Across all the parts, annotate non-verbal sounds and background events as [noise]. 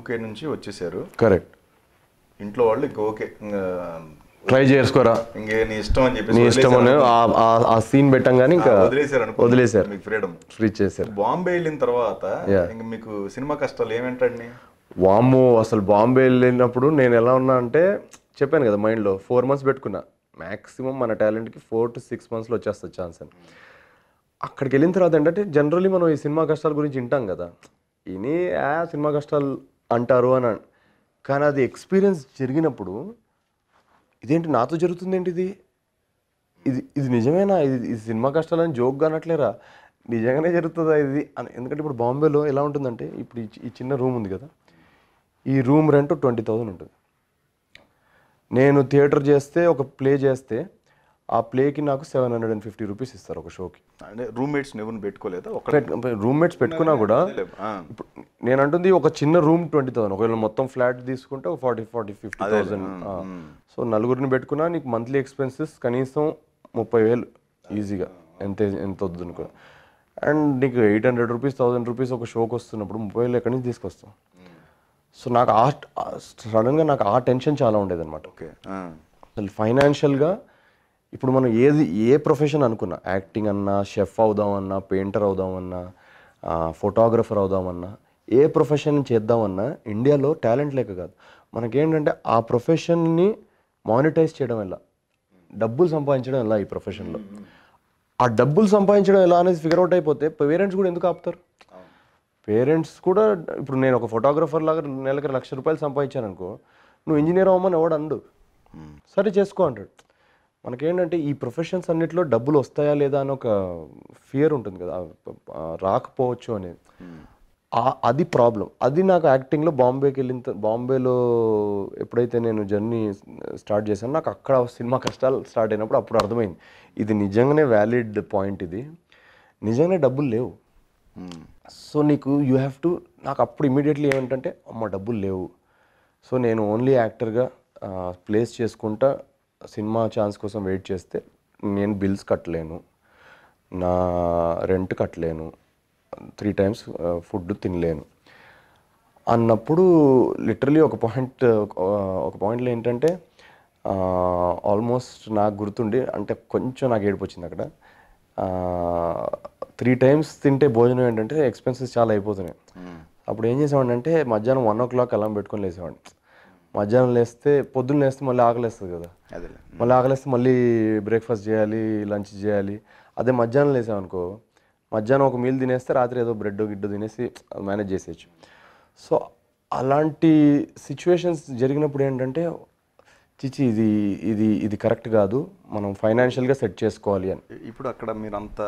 UK నుంచి వచ్చేసారు correct ఇంట్లో వాళ్ళు ఇంకా ఓకే ట్రై చేసుకోరా ఇంకే నీ ఇష్టం అని చెప్పి నీ ఇష్టం అని ఆ సీన్ పెట్టంగానే ఇంకా వదిలేసారు అనుకో మీకు ఫ్రీడమ్ ఫ్రీ చేశారు బాంబే వెళ్ళిన తర్వాత మీకు సినిమా కష్టాలు ఏమేంటండి వాము అసలు బాంబే వెళ్ళినప్పుడు నేను ఎలా ఉన్నా అంటే చెప్పాను కదా మైండ్లో ఫోర్ మంత్స్ పెట్టుకున్నా మ్యాక్సిమం మన టాలెంట్కి ఫోర్ టు సిక్స్ మంత్స్లో వచ్చేస్తుంది ఛాన్స్ అని అక్కడికి వెళ్ళిన తర్వాత ఏంటంటే జనరలీ మనం ఈ సినిమా కష్టాల గురించి వింటాం కదా ఇని ఆ సినిమా కష్టాలు అంటారు అని కానీ అది ఎక్స్పీరియన్స్ జరిగినప్పుడు ఇదేంటి నాతో జరుగుతుంది ఏంటి ఇది ఇది ఇది నిజమేనా ఇది ఇది సినిమా కష్టాలని జోక్గా అనట్లేరా నిజంగానే జరుగుతుందా ఇది అని ఎందుకంటే ఇప్పుడు బాంబేలో ఎలా ఉంటుందంటే ఇప్పుడు ఈ చిన్న రూమ్ ఉంది కదా ఈ రూమ్ రెంట్ ట్వంటీ థౌజండ్ ఉంటుంది నేను థియేటర్ చేస్తే ఒక ప్లే చేస్తే ఆ ప్లేకి నాకు seven hundred and fifty rupees ఇస్తారు ఒక షోకి అంటే రూమ్మేట్స్ పెట్టుకోలేదు రూమ్మేట్స్ పెట్టుకున్నా కూడా ఇప్పుడు నేను అంటుంది ఒక చిన్న రూమ్ ట్వంటీ థౌసండ్ ఒకవేళ మొత్తం ఫ్లాట్ తీసుకుంటే ఒక forty forty fifty thousand so నలుగురిని పెట్టుకున్నా నీకు మంత్లీ ఎక్స్పెన్సెస్ కనీసం ముప్పై వేలు ఈజీగా ఎంత ఎంత వద్దు అనుకో అండ్ నీకు eight hundred rupees thousand rupees ఒక షోకి వస్తున్నప్పుడు ముప్పై వేలు ఎక్కడి నుంచి తీసుకొస్తాం సో నాకు ఆ సడన్గా నాకు ఆ టెన్షన్ చాలా ఉండేది అనమాట ఓకే అసలు ఫైనాన్షియల్గా ఇప్పుడు మనం ఏది ఏ ప్రొఫెషన్ అనుకున్నా యాక్టింగ్ అన్నా షెఫ్ అవుదామన్నా పెయింటర్ అవుదామన్నా ఫోటోగ్రఫర్ అవుదామన్నా ఏ ప్రొఫెషన్ చేద్దామన్నా ఇండియాలో టాలెంట్ లేక కాదు మనకేంటంటే ఆ ప్రొఫెషన్ని మానిటైజ్ చేయడం ఎలా డబ్బులు సంపాదించడం ఎలా ఈ ప్రొఫెషన్లో ఆ డబ్బులు సంపాదించడం ఎలా అనేది ఫిగర్ అవుట్ అయిపోతే పేరెంట్స్ కూడా ఎందుకు ఆపుతారు పేరెంట్స్ కూడా ఇప్పుడు నేను ఒక ఫోటోగ్రఫర్ లాగా నెలకి లక్ష రూపాయలు సంపాదించాను అనుకో నువ్వు ఇంజనీర్ అవ్వమని ఎవడు అండు సరే చేసుకో అంటాడు మనకేంటంటే ఈ ప్రొఫెషన్స్ అన్నింటిలో డబ్బులు వస్తాయా లేదా అని ఒక ఫియర్ ఉంటుంది కదా రాకపోవచ్చు అనేది అది ప్రాబ్లం అది నాకు యాక్టింగ్లో బాంబేకి వెళ్ళిన బాంబేలో ఎప్పుడైతే నేను జర్నీ స్టార్ట్ చేశాను నాకు అక్కడ సినిమా కష్టాలు స్టార్ట్ అయినప్పుడు అప్పుడు అర్థమైంది ఇది నిజంగానే వ్యాలిడ్ పాయింట్ ఇది నిజంగానే డబ్బులు లేవు సో నీకు యూ హ్యావ్ టు నాకు అప్పుడు ఇమీడియట్లీ ఏమిటంటే అమ్మ డబ్బులు లేవు సో నేను ఓన్లీ యాక్టర్గా ప్లేస్ చేసుకుంటా సినిమా ఛాన్స్ కోసం వెయిట్ చేస్తే నేను బిల్స్ కట్టలేను నా రెంట్ కట్టలేను త్రీ టైమ్స్ ఫుడ్ తినలేను అన్నప్పుడు లిటరలీ ఒక పాయింట్ ఒక పాయింట్లో ఏంటంటే ఆల్మోస్ట్ నాకు గుర్తుండి అంటే కొంచెం నాకు ఏడుపు వచ్చింది అక్కడ త్రీ టైమ్స్ తింటే భోజనం ఏంటంటే ఎక్స్పెన్సెస్ చాలా అయిపోతున్నాయి అప్పుడు ఏం చేసేవాడిని అంటే మధ్యాహ్నం వన్ ఓ క్లాక్ అలా పెట్టుకొని లేసేవాడిని మధ్యాహ్నం లేస్తే పొద్దున్న లేస్తే మళ్ళీ ఆకలిస్తుంది కదా మళ్ళీ ఆకలిస్తే మళ్ళీ బ్రేక్ఫాస్ట్ చేయాలి లంచ్ చేయాలి అదే మధ్యాహ్నం లేసామనుకో మధ్యాహ్నం ఒక మీల్ తినేస్తే రాత్రి ఏదో బ్రెడ్ గిడ్డు తినేసి మేనేజ్ చేసేయచ్చు సో అలాంటి సిచ్యువేషన్స్ జరిగినప్పుడు ఏంటంటే చిచి ఇది ఇది ఇది కరెక్ట్ కాదు మనం ఫైనాన్షియల్గా సెట్ చేసుకోవాలి అని ఇప్పుడు అక్కడ మీరు అంత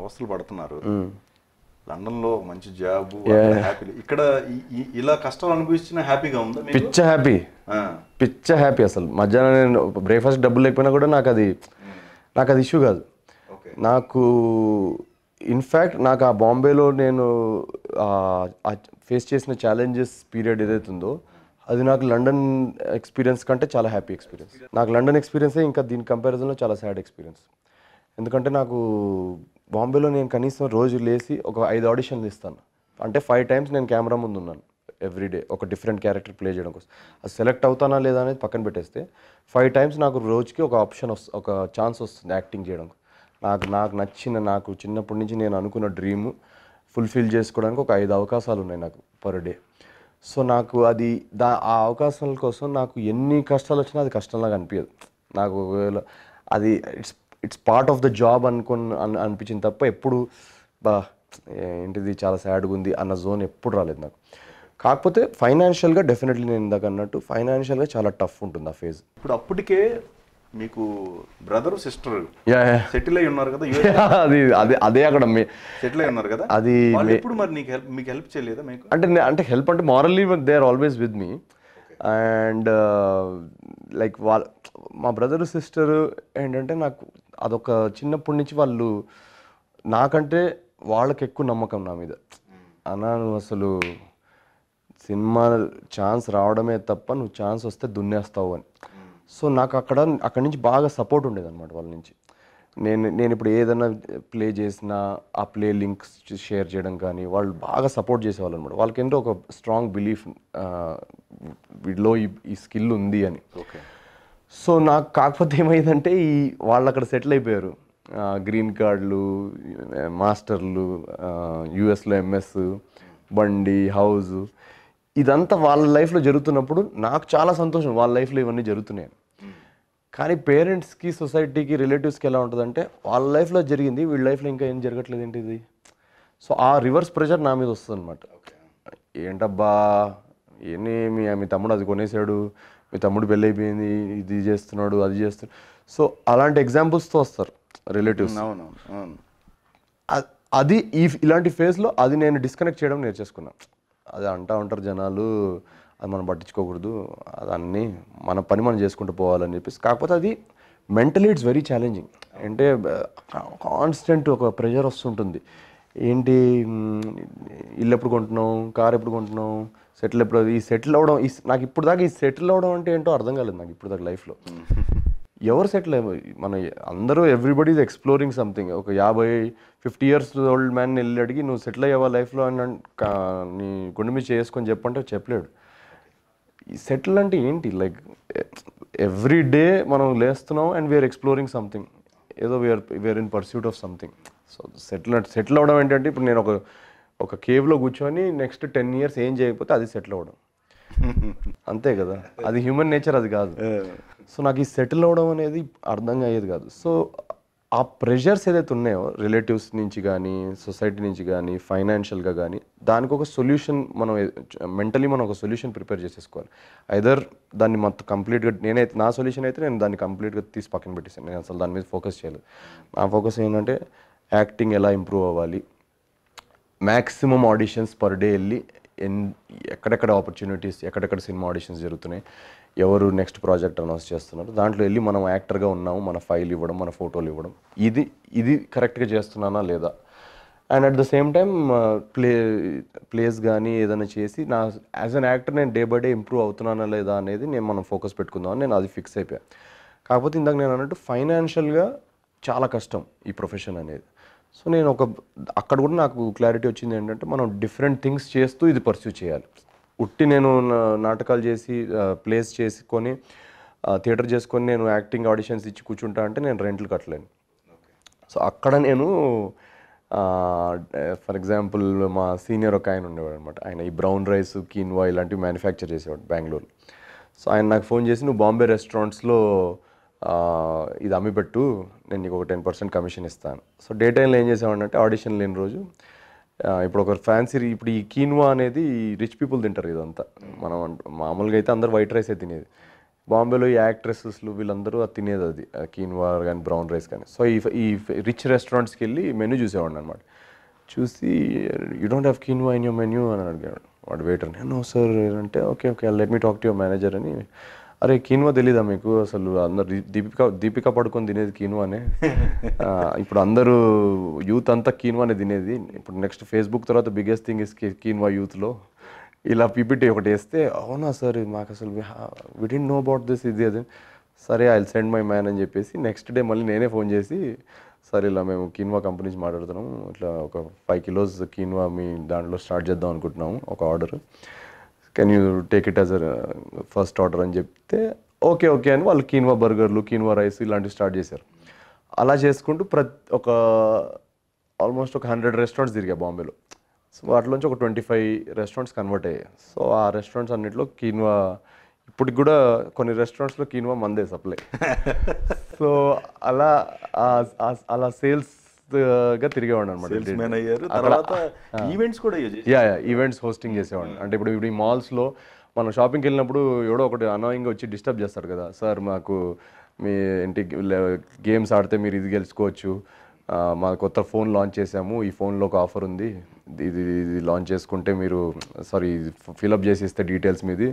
అవస్థలు పడుతున్నారు లండన్లో మంచి జాబ్ హ్యాపీ ఇక్కడ ఇలా కష్టాలు అనిపిస్తున్న హ్యాపీగా ఉంది పిచ్చ హ్యాపీ పిచ్చ హ్యాపీ అసలు మధ్యాహ్నం నేను బ్రేక్ఫాస్ట్ డబ్బులు లేకపోయినా కూడా నాకు అది hmm. నాకు అది ఇష్యూ కాదు నాకు ఇన్ఫ్యాక్ట్ నాకు ఆ బాంబేలో నేను ఫేస్ చేసిన ఛాలెంజెస్ పీరియడ్ ఉందో అది నాకు లండన్ ఎక్స్పీరియన్స్ కంటే చాలా హ్యాపీ ఎక్స్పీరియన్స్ నాకు లండన్ ఎక్స్పీరియన్సే ఇంకా దీని కంపారిజన్లో చాలా సాడ్ ఎక్స్పీరియన్స్ ఎందుకంటే నాకు బాంబేలో నేను కనీసం రోజు లేచి ఒక ఐదు ఆడిషన్లు ఇస్తాను అంటే ఫైవ్ టైమ్స్ నేను కెమెరా ముందు ఉన్నాను ఎవ్రీడే ఒక డిఫరెంట్ క్యారెక్టర్ ప్లే చేయడం కోసం అది సెలెక్ట్ అవుతానా లేదా అనేది పక్కన పెట్టేస్తే ఫైవ్ టైమ్స్ నాకు రోజుకి ఒక ఆప్షన్ వస్తుంది ఒక ఛాన్స్ వస్తుంది యాక్టింగ్ చేయడం నాకు నాకు నచ్చిన నాకు చిన్నప్పటి నుంచి నేను అనుకున్న డ్రీమ్ ఫుల్ఫిల్ చేసుకోవడానికి ఒక ఐదు అవకాశాలు ఉన్నాయి నాకు పర్ డే సో నాకు అది దా ఆ అవకాశాల కోసం నాకు ఎన్ని కష్టాలు వచ్చినా అది కష్టంలాగా అనిపించదు నాకు ఒకవేళ అది it's it's part of the job అని అనిపించింది తప్ప ఎప్పుడు బా ఏంటిది చాలా సాడ్గా ఉంది అన్న జోన్ ఎప్పుడు రాలేదు నాకు కాకపోతే ఫైనాన్షియల్గా డెఫినెట్లీ నేను ఇందాక అన్నట్టు ఫైనాన్షియల్గా చాలా టఫ్ ఉంటుంది ఆ ఫేజ్ ఇప్పుడు అప్పటికే మీకు బ్రదర్ సిస్టర్ సెటిల్ అయి ఉన్నారు కదా అది అదే అదే అక్కడ మీ సెటిల్ అయి ఉన్నారు కదా అది ఇప్పుడు మరి నీకు హెల్ప్ మీకు హెల్ప్ చేయలేదా మీకు అంటే అంటే హెల్ప్ అంటే morally they are always with me and like వాళ్ళ మా బ్రదర్ సిస్టర్ ఏంటంటే నాకు అదొక చిన్నప్పటి నుంచి వాళ్ళు నాకంటే వాళ్ళకి ఎక్కువ నమ్మకం నా మీద అన్నా అసలు సినిమా ఛాన్స్ రావడమే తప్ప నువ్వు ఛాన్స్ వస్తే దున్నేస్తావు అని సో నాకు అక్కడ అక్కడి నుంచి బాగా సపోర్ట్ ఉండేది అనమాట వాళ్ళ నుంచి నేను నేను ఇప్పుడు ఏదైనా ప్లే చేసినా ఆ ప్లే లింక్స్ షేర్ చేయడం కానీ వాళ్ళు బాగా సపోర్ట్ చేసేవాళ్ళు అనమాట వాళ్ళకి ఏంటో ఒక స్ట్రాంగ్ బిలీఫ్ వీడిలో ఈ స్కిల్ ఉంది అని ఓకే సో నాకు కాకపోతే ఏమైందంటే ఈ వాళ్ళు అక్కడ సెటిల్ అయిపోయారు గ్రీన్ కార్డులు మాస్టర్లు యుఎస్లో ఎంఎస్ బండి హౌస్ ఇదంతా వాళ్ళ లైఫ్లో జరుగుతున్నప్పుడు నాకు చాలా సంతోషం వాళ్ళ లైఫ్లో ఇవన్నీ జరుగుతున్నాయి కానీ పేరెంట్స్కి సొసైటీకి రిలేటివ్స్కి ఎలా ఉంటుందంటే వాళ్ళ లైఫ్లో జరిగింది వీళ్ళ లైఫ్లో ఇంకా ఏం జరగట్లేదు ఏంటి ఇది సో ఆ రివర్స్ ప్రెషర్ నా మీద వస్తుంది అనమాట ఏంటబ్బా ఏమి మీ తమ్ముడు అది కొనేసాడు మీ తమ్ముడు పెళ్ళి అయిపోయింది ఇది చేస్తున్నాడు అది చేస్తున్నాడు సో అలాంటి ఎగ్జాంపుల్స్తో వస్తారు రిలేటివ్స్ అది ఈ ఇలాంటి ఫేజ్లో అది నేను డిస్కనెక్ట్ చేయడం నేర్చేసుకున్నాను అది అంటా ఉంటారు జనాలు అది మనం పట్టించుకోకూడదు అదన్నీ మన పని మనం చేసుకుంటూ పోవాలని చెప్పేసి కాకపోతే అది మెంటలీ ఇట్స్ వెరీ ఛాలెంజింగ్ అంటే కాన్స్టెంట్ ఒక ప్రెషర్ వస్తుంటుంది ఏంటి ఇల్లు ఎప్పుడు కొంటున్నాం కార్ ఎప్పుడు కొంటున్నాం సెటిల్ ఎప్పుడు ఈ సెటిల్ అవ్వడం ఈ నాకు ఇప్పుడు దాకా ఈ సెటిల్ అవ్వడం అంటే ఏంటో అర్థం కాలేదు నాకు ఇప్పుడు దాకా లైఫ్లో [laughs] ఎవరు సెటిల్ మన అందరూ ఎవ్రీబడి ఈజ్ ఎక్స్ప్లోరింగ్ సంథింగ్ ఒక యాభై ఫిఫ్టీ ఇయర్స్ ఓల్డ్ మ్యాన్ వెళ్ళి అడిగి నువ్వు సెటిల్ అయ్యావా లైఫ్లో అని నీ గుండె మీద చేసుకొని చెప్పంటే చెప్పలేడు ఈ సెటిల్ అంటే ఏంటి లైక్ ఎవ్రీ డే మనం లేస్తున్నాం అండ్ వీఆర్ ఎక్స్ప్లోరింగ్ సంథింగ్ ఏదో we are we are in pursuit of something so settle settle అవడం ఏంటంటే ఇప్పుడు నేను ఒక ఒక కేవ్లో కూర్చొని నెక్స్ట్ టెన్ ఇయర్స్ ఏం చేయకపోతే అది సెటిల్ అవ్వడం [laughs] అంతే కదా అది హ్యూమన్ నేచర్ అది కాదు సో నాకు ఈ సెటిల్ అవ్వడం అనేది అర్థంగా అయ్యేది కాదు సో ఆ ప్రెషర్స్ ఏదైతే ఉన్నాయో రిలేటివ్స్ నుంచి కానీ సొసైటీ నుంచి కానీ ఫైనాన్షియల్గా కానీ దానికి ఒక సొల్యూషన్ మనం మెంటలీ మనం ఒక సొల్యూషన్ ప్రిపేర్ చేసేసుకోవాలి ఐదర్ దాన్ని మొత్తం కంప్లీట్గా నేనైతే నా సొల్యూషన్ అయితే నేను దాన్ని కంప్లీట్గా తీసి పక్కన పెట్టేసాను నేను అసలు దాని మీద ఫోకస్ చేయలేదు నా ఫోకస్ ఏంటంటే యాక్టింగ్ ఎలా ఇంప్రూవ్ అవ్వాలి మ్యాక్సిమం ఆడిషన్స్ పర్ డే వెళ్ళి ఎన్ ఎక్కడెక్కడ ఆపర్చునిటీస్ ఎక్కడెక్కడ సినిమా ఆడిషన్స్ జరుగుతున్నాయి ఎవరు నెక్స్ట్ ప్రాజెక్ట్ అనౌన్స్ చేస్తున్నారు దాంట్లో వెళ్ళి మనం యాక్టర్గా ఉన్నాము మన ఫైల్ ఇవ్వడం మన ఫోటోలు ఇవ్వడం ఇది ఇది కరెక్ట్గా చేస్తున్నానా లేదా and at the same time play plays కానీ ఏదైనా చేసి నా యాజ్ అన్ యాక్టర్ నేను డే బై డే ఇంప్రూవ్ అవుతున్నానా లేదా అనేది నేను మనం ఫోకస్ పెట్టుకుందాం నేను అది ఫిక్స్ అయిపోయాను కాకపోతే ఇందాక నేను అన్నట్టు ఫైనాన్షియల్గా చాలా కష్టం ఈ ప్రొఫెషన్ అనేది సో నేను ఒక అక్కడ కూడా నాకు క్లారిటీ వచ్చింది ఏంటంటే మనం డిఫరెంట్ థింగ్స్ చేస్తూ ఇది పర్సూ చేయాలి ఉట్టి నేను నాటకాలు చేసి ప్లేస్ చేసుకొని థియేటర్ చేసుకొని నేను యాక్టింగ్ ఆడిషన్స్ ఇచ్చి కూర్చుంటా అంటే నేను రెంట్లు కట్టలేను సో అక్కడ నేను ఫర్ ఎగ్జాంపుల్ మా సీనియర్ ఒక ఆయన ఉండేవాడు అనమాట ఆయన ఈ బ్రౌన్ రైస్ కిన్వా ఇలాంటివి మ్యానుఫ్యాక్చర్ చేసేవాడు బెంగళూరు సో ఆయన నాకు ఫోన్ చేసి నువ్వు బాంబే రెస్టారెంట్స్లో ఇది అమ్మిపెట్టు నేను నీకు ఒక టెన్ పర్సెంట్ కమిషన్ ఇస్తాను సో డే టైంలో ఏం చేసామంటే ఆడిషన్ లేని రోజు ఇప్పుడు ఒక ఫ్యాన్సీ ఇప్పుడు ఈ కీన్వా అనేది రిచ్ పీపుల్ తింటారు ఇదంతా మనం మామూలుగా అయితే అందరు వైట్ రైస్ అయితే తినేది బాంబేలో ఈ యాక్ట్రెసెస్లు వీళ్ళందరూ అది తినేది అది కీన్వా కానీ బ్రౌన్ రైస్ కానీ సో ఈ ఈ రిచ్ రెస్టారెంట్స్కి వెళ్ళి మెనూ చూసేవాడిని అనమాట చూసి you don't have quinoa in you menu అని అడిగాడు వాడు వెయిటర్ నో సార్ అంటే okay okay let me talk to your manager అని అరే కీన్వా తెలీదా మీకు అసలు అందరు దీపిక దీపిక పడుకొని తినేది కీన్వానే [laughs] ఇప్పుడు అందరూ యూత్ అంతా కీన్వానే తినేది ఇప్పుడు నెక్స్ట్ ఫేస్బుక్ తర్వాత బిగ్గెస్ట్ థింగ్ ఇస్ కీన్వా యూత్లో ఇలా పీపీటీ ఒకటి వేస్తే అవునా సార్ మాకు అసలు వి నో అబౌట్ దిస్ ఇది అది సరే ఐ సెండ్ మై మ్యాన్ అని చెప్పేసి నెక్స్ట్ డే మళ్ళీ నేనే ఫోన్ చేసి సార్ ఇలా మేము కీన్వా కంపెనీస్ మాట్లాడుతున్నాము ఇట్లా ఒక ఫైవ్ కిలోస్ కీన్వా మీ దాంట్లో స్టార్ట్ చేద్దాం అనుకుంటున్నాము ఒక order can you take it as first order అని చెప్తే ఓకే ఓకే అని వాళ్ళు కీన్వా బర్గర్లు కీన్వా రైస్ ఇలాంటివి స్టార్ట్ చేశారు అలా చేసుకుంటూ ప్రతి ఒక ఆల్మోస్ట్ ఒక హండ్రెడ్ రెస్టారెంట్స్ తిరిగాయి బాంబేలో సో వాటిలోంచి ఒక ట్వంటీ ఫైవ్ రెస్టారెంట్స్ కన్వర్ట్ అయ్యాయి సో ఆ రెస్టారెంట్స్ అన్నింటిలో కీన్వా ఇప్పటికి కూడా కొన్ని రెస్టారెంట్స్లో కీన్వా మందే సప్లై [laughs] సో అలా అలా సేల్స్ గా తిరిగేవాడు అనమాట అయ్యారు తర్వాత ఈవెంట్స్ కూడా యా ఈవెంట్స్ హోస్టింగ్ చేసేవాడు అంటే ఇప్పుడు ఇప్పుడు ఈ మాల్స్లో మనం షాపింగ్కి వెళ్ళినప్పుడు ఎవడో ఒకటి అనాయింగ్ వచ్చి డిస్టర్బ్ చేస్తారు కదా సార్ మాకు మీ ఇంటి గేమ్స్ ఆడితే మీరు ఇది గెలుచుకోవచ్చు మా కొత్త ఫోన్ లాంచ్ చేసాము ఈ ఫోన్లో ఒక ఆఫర్ ఉంది ఇది ఇది లాంచ్ చేసుకుంటే మీరు సారీ ఫిలప్ చేసి ఇస్తే డీటెయిల్స్ మీది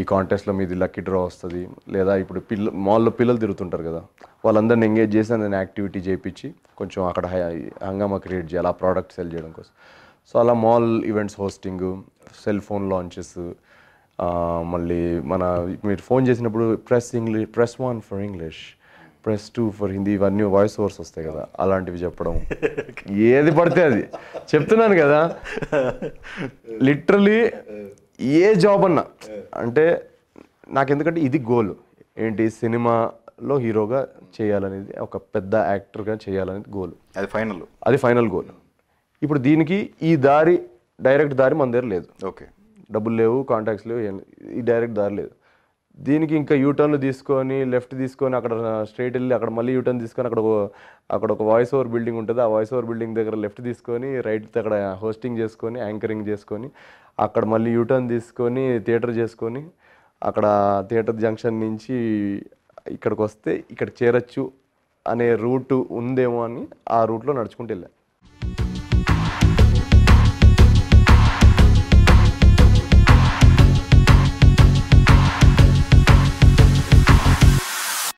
ఈ కాంటెస్ట్లో మీది లక్కీ డ్రా వస్తుంది లేదా ఇప్పుడు పిల్ల మాల్లో పిల్లలు తిరుగుతుంటారు కదా వాళ్ళందరిని ఎంగేజ్ చేసి దాని యాక్టివిటీ చేయించి కొంచెం అక్కడ హంగామా క్రియేట్ చేయాలి ఆ ప్రోడక్ట్ సెల్ చేయడం కోసం సో అలా mall events hosting cell phone launches మళ్ళీ మన మీరు ఫోన్ చేసినప్పుడు press English press one for English press two for Hindi ఇవన్నీ వాయిస్ ఓవర్స్ వస్తాయి కదా అలాంటివి చెప్పడం [laughs] ఏది పడితే అది చెప్తున్నాను కదా లిటరలీ [laughs] ఏ జాబ్ అన్నా అంటే నాకు ఎందుకంటే ఇది గోల్ ఏంటి సినిమాలో హీరోగా చేయాలనేది ఒక పెద్ద యాక్టర్గా చేయాలనేది గోల్ అది ఫైనల్ అది ఫైనల్ గోల్ ఇప్పుడు దీనికి ఈ దారి డైరెక్ట్ దారి మన దగ్గర లేదు ఓకే డబ్బులు లేవు కాంటాక్ట్స్ లేవు ఈ డైరెక్ట్ దారి లేదు దీనికి ఇంకా యూటర్న్లు తీసుకొని లెఫ్ట్ తీసుకొని అక్కడ స్ట్రైట్ వెళ్ళి అక్కడ మళ్ళీ యూటర్న్ తీసుకొని అక్కడ అక్కడ ఒక వాయిస్ ఓవర్ బిల్డింగ్ ఉంటుంది ఆ వాయిస్ ఓవర్ బిల్డింగ్ దగ్గర లెఫ్ట్ తీసుకొని రైట్ అక్కడ హోస్టింగ్ చేసుకొని యాంకరింగ్ చేసుకొని అక్కడ మళ్ళీ యూటర్న్ తీసుకొని థియేటర్ చేసుకొని అక్కడ థియేటర్ జంక్షన్ నుంచి ఇక్కడికి వస్తే ఇక్కడ చేరొచ్చు అనే రూటు ఉందేమో అని ఆ రూట్లో నడుచుకుంటూ వెళ్ళా